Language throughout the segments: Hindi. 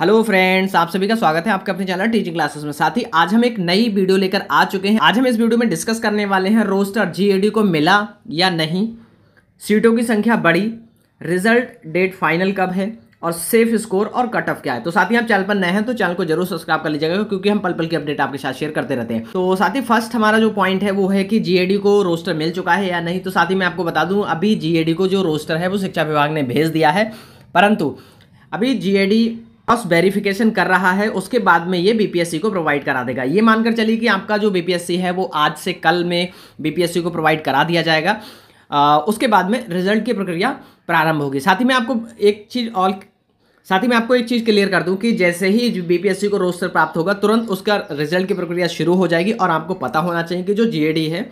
हेलो फ्रेंड्स आप सभी का स्वागत है आपके अपने चैनल टीचिंग क्लासेस में साथ ही आज हम एक नई वीडियो लेकर आ चुके हैं आज हम इस वीडियो में डिस्कस करने वाले हैं रोस्टर जीएडी को मिला या नहीं सीटों की संख्या बढ़ी रिजल्ट डेट फाइनल कब है और सेफ स्कोर और कट ऑफ क्या है तो साथ ही आप चैनल पर नए हैं तो चैनल को जरूर सब्सक्राइब कर लीजिएगा क्योंकि हम पल पल की अपडेट आपके साथ शेयर करते रहते हैं तो साथ ही फर्स्ट हमारा जो पॉइंट है वो है कि जीएडी को रोस्टर मिल चुका है या नहीं तो साथ ही मैं आपको बता दूँ अभी जीएडी को जो रोस्टर है वो शिक्षा विभाग ने भेज दिया है परंतु अभी जीएडी हाउस वेरिफिकेशन कर रहा है उसके बाद में ये बीपीएससी को प्रोवाइड करा देगा ये मानकर चलिए कि आपका जो बीपीएससी है वो आज से कल में बीपीएससी को प्रोवाइड करा दिया जाएगा आ, उसके बाद में रिजल्ट की प्रक्रिया प्रारंभ होगी साथ ही में आपको एक चीज़ और साथ ही मैं आपको एक चीज़ क्लियर कर दूं कि जैसे ही बीपीएससी को रोस्टर प्राप्त होगा तुरंत उसका रिजल्ट की प्रक्रिया शुरू हो जाएगी और आपको पता होना चाहिए कि जो जीएडी है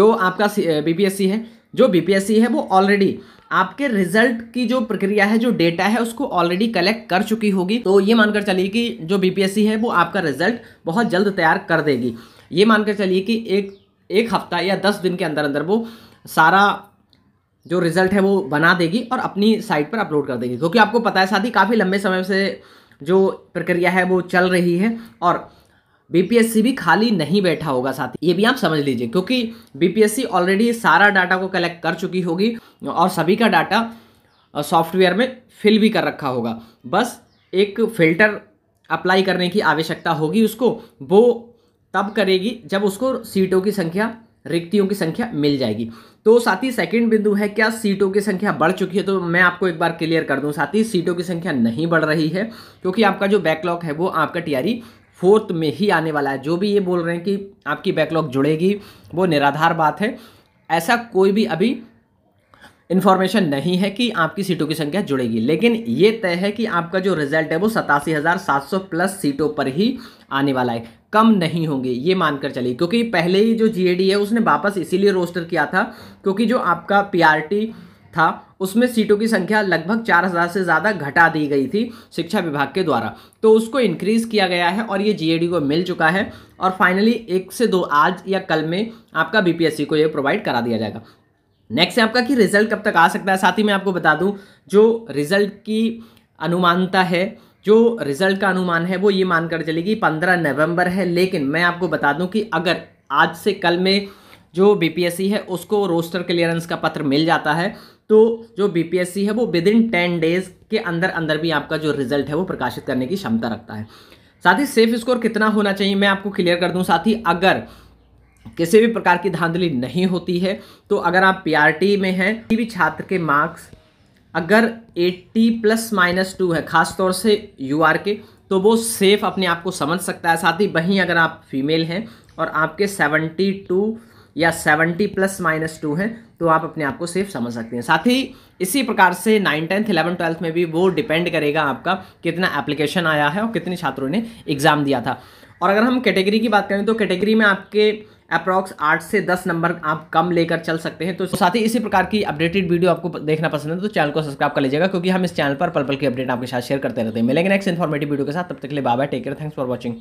जो आपका बीपीएससी है जो बीपीएससी है वो ऑलरेडी आपके रिजल्ट की जो प्रक्रिया है जो डेटा है उसको ऑलरेडी कलेक्ट कर चुकी होगी तो ये मानकर चलिए कि जो बीपीएससी है वो आपका रिजल्ट बहुत जल्द तैयार कर देगी ये मानकर चलिए कि एक एक हफ्ता या दस दिन के अंदर अंदर वो सारा जो रिजल्ट है वो बना देगी और अपनी साइट पर अपलोड कर देगी क्योंकि आपको पता है साथ ही काफ़ी लंबे समय से जो प्रक्रिया है वो चल रही है और बीपीएससी भी खाली नहीं बैठा होगा साथ ये भी आप समझ लीजिए क्योंकि बीपीएससी ऑलरेडी सारा डाटा को कलेक्ट कर चुकी होगी और सभी का डाटा सॉफ्टवेयर में फिल भी कर रखा होगा बस एक फिल्टर अप्लाई करने की आवश्यकता होगी उसको वो तब करेगी जब उसको सीटों की संख्या रिक्तियों की संख्या मिल जाएगी तो साथ ही सेकेंड बिंदु है क्या सीटों की संख्या बढ़ चुकी है तो मैं आपको एक बार क्लियर कर दूं साथ ही सीटों की संख्या नहीं बढ़ रही है क्योंकि आपका जो बैकलॉग है वो आपका टीआरई फोर्थ में ही आने वाला है जो भी ये बोल रहे हैं कि आपकी बैकलॉग जुड़ेगी वो निराधार बात है ऐसा कोई भी अभी इन्फॉर्मेशन नहीं है कि आपकी सीटों की संख्या जुड़ेगी लेकिन ये तय है कि आपका जो रिजल्ट है वो सतासी हज़ार सात सौ प्लस सीटों पर ही आने वाला है कम नहीं होंगे ये मानकर चलिए क्योंकि पहले ही जो जीएडी है उसने वापस इसीलिए रोस्टर किया था क्योंकि जो आपका पीआरटी था उसमें सीटों की संख्या लगभग चार हज़ार से ज़्यादा घटा दी गई थी शिक्षा विभाग के द्वारा तो उसको इंक्रीज़ किया गया है और ये जीएडी को मिल चुका है और फाइनली एक से दो आज या कल में आपका बीपीएससी को ये प्रोवाइड करा दिया जाएगा नेक्स्ट है आपका कि रिजल्ट कब तक आ सकता है साथ ही मैं आपको बता दूं जो रिजल्ट की अनुमानता है जो रिजल्ट का अनुमान है वो ये मानकर चलेगी पंद्रह नवंबर है लेकिन मैं आपको बता दूं कि अगर आज से कल में जो बीपीएससी है उसको रोस्टर क्लियरेंस का पत्र मिल जाता है तो जो बीपीएससी है वो विद इन टेन डेज के अंदर अंदर भी आपका जो रिजल्ट है वो प्रकाशित करने की क्षमता रखता है साथ ही सेफ स्कोर कितना होना चाहिए मैं आपको क्लियर कर दूं साथ ही अगर किसी भी प्रकार की धांधली नहीं होती है तो अगर आप पीआरटी में हैं किसी भी छात्र के मार्क्स अगर 80 प्लस माइनस टू है खास तौर से यूआर के तो वो सेफ अपने आप को समझ सकता है साथ ही वहीं अगर आप फीमेल हैं और आपके 72 या सेवेंटी प्लस माइनस टू है तो आप अपने आप को सेफ समझ सकते हैं साथ ही इसी प्रकार से नाइन टेंथ इलेवन ट्वेल्थ में भी वो डिपेंड करेगा आपका कितना एप्लीकेशन आया है और कितने छात्रों ने एग्ज़ाम दिया था और अगर हम कैटेगरी की बात करें तो कैटेगरी में आपके अप्रॉक्स आठ से दस नंबर आप कम लेकर चल सकते हैं तो साथ ही इसी प्रकार की अपडेटेड वीडियो आपको देखना पसंद है तो चैनल को सब्सक्राइब कर लीजिएगा क्योंकि हम इस चैनल पर पल पल की अपडेट आपके साथ शेयर करते रहते हैं मिलेंगे नेक्स्ट इन्फॉर्मेटिव वीडियो के साथ तब तक के लिए bye take care thanks for watching